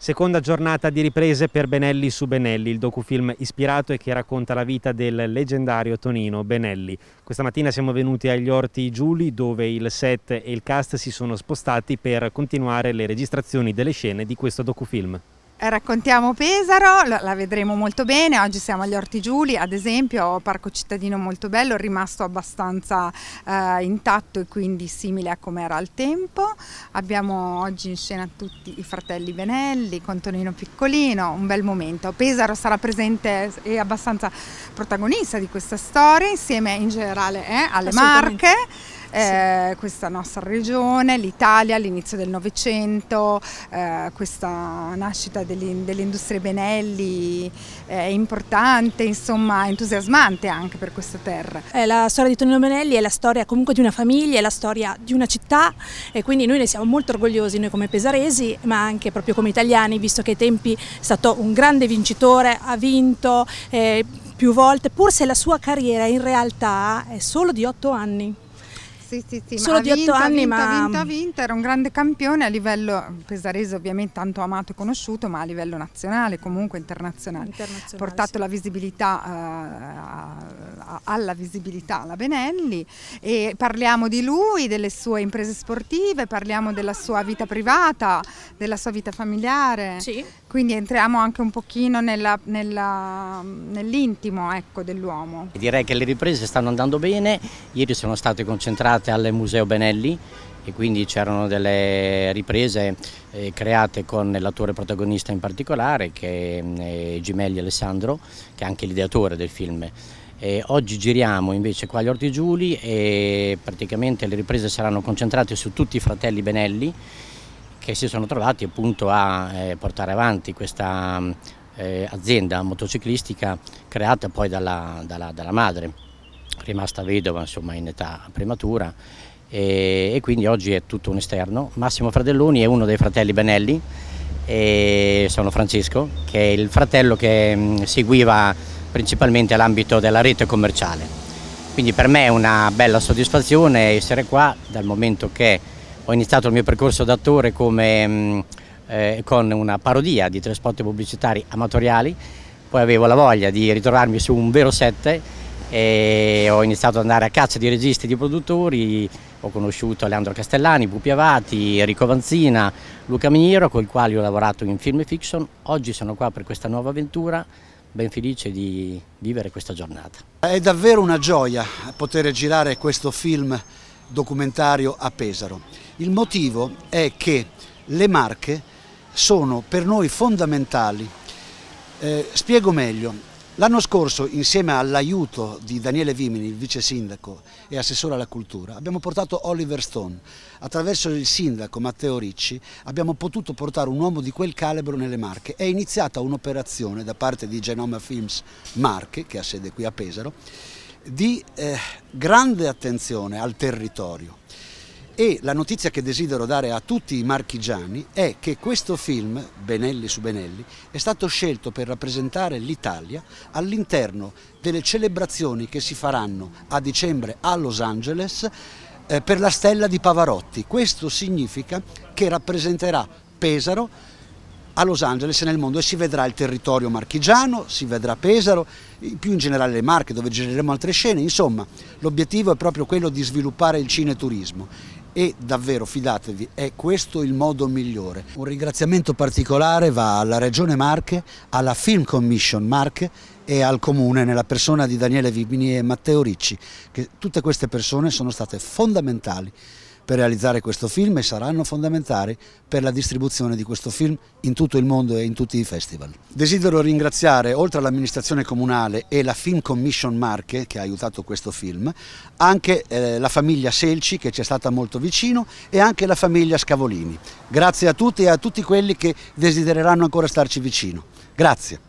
Seconda giornata di riprese per Benelli su Benelli, il docufilm ispirato e che racconta la vita del leggendario Tonino Benelli. Questa mattina siamo venuti agli Orti Giuli dove il set e il cast si sono spostati per continuare le registrazioni delle scene di questo docufilm. Raccontiamo Pesaro, la vedremo molto bene, oggi siamo agli Orti Giuli ad esempio, parco cittadino molto bello, rimasto abbastanza eh, intatto e quindi simile a come era al tempo. Abbiamo oggi in scena tutti i fratelli Benelli con Tonino Piccolino, un bel momento. Pesaro sarà presente e abbastanza protagonista di questa storia insieme in generale eh, alle Marche eh, questa nostra regione, l'Italia, all'inizio del Novecento, eh, questa nascita delle industrie Benelli eh, è eh, importante, insomma entusiasmante anche per questa terra. Eh, la storia di Tonino Benelli è la storia comunque di una famiglia, è la storia di una città e quindi noi ne siamo molto orgogliosi, noi come pesaresi ma anche proprio come italiani, visto che ai tempi è stato un grande vincitore, ha vinto eh, più volte, pur se la sua carriera in realtà è solo di otto anni. Sì, sì, sì. Solo di 8 anni, vinta, ma... Vinta, vinta, era un grande campione a livello, Pesarese ovviamente tanto amato e conosciuto, ma a livello nazionale, comunque internazionale. Ha portato sì. la visibilità, uh, alla visibilità la Benelli e parliamo di lui, delle sue imprese sportive, parliamo della sua vita privata, della sua vita familiare. Sì. Quindi entriamo anche un pochino nell'intimo ecco, dell'uomo. Direi che le riprese stanno andando bene, ieri sono state concentrate al Museo Benelli e quindi c'erano delle riprese eh, create con l'attore protagonista in particolare che è eh, Gimelli Alessandro che è anche l'ideatore del film. E oggi giriamo invece qua agli Orti Giuli e praticamente le riprese saranno concentrate su tutti i fratelli Benelli che si sono trovati appunto a eh, portare avanti questa mm, eh, azienda motociclistica creata poi dalla, dalla, dalla, madre, rimasta vedova insomma in età prematura e, e, quindi oggi è tutto un esterno. Massimo Fratelloni è uno dei fratelli Benelli e sono Francesco che è il fratello che mh, mm, seguiva principalmente l'ambito della rete commerciale. Quindi per me è una bella soddisfazione essere qua dal momento che ho iniziato il mio percorso d'attore come, mm, eh, con una parodia di tre spot pubblicitari amatoriali, poi avevo la voglia di ritrovarmi su un vero set e ho iniziato ad andare a caccia di registi e di produttori, ho conosciuto Leandro Castellani, Pupi Avati, Enrico Vanzina, Luca Miniero con i quali ho lavorato in film e fiction, oggi sono qua per questa nuova avventura ben felice di vivere questa giornata. È davvero una gioia poter girare questo film documentario a Pesaro. Il motivo è che le marche sono per noi fondamentali. Eh, spiego meglio, L'anno scorso, insieme all'aiuto di Daniele Vimini, il vice sindaco e assessore alla cultura, abbiamo portato Oliver Stone. Attraverso il sindaco Matteo Ricci abbiamo potuto portare un uomo di quel calibro nelle Marche. È iniziata un'operazione da parte di Genoma Films Marche, che ha sede qui a Pesaro, di eh, grande attenzione al territorio. E la notizia che desidero dare a tutti i marchigiani è che questo film, Benelli su Benelli, è stato scelto per rappresentare l'Italia all'interno delle celebrazioni che si faranno a dicembre a Los Angeles eh, per la stella di Pavarotti. Questo significa che rappresenterà Pesaro a Los Angeles e nel mondo e si vedrà il territorio marchigiano, si vedrà Pesaro, più in generale le Marche dove gireremo altre scene, insomma l'obiettivo è proprio quello di sviluppare il cineturismo e davvero fidatevi, è questo il modo migliore. Un ringraziamento particolare va alla Regione Marche, alla Film Commission Marche e al Comune nella persona di Daniele Vibini e Matteo Ricci, che tutte queste persone sono state fondamentali per realizzare questo film e saranno fondamentali per la distribuzione di questo film in tutto il mondo e in tutti i festival. Desidero ringraziare, oltre all'amministrazione comunale e la Film Commission Marche che ha aiutato questo film, anche eh, la famiglia Selci che ci è stata molto vicino e anche la famiglia Scavolini. Grazie a tutti e a tutti quelli che desidereranno ancora starci vicino. Grazie.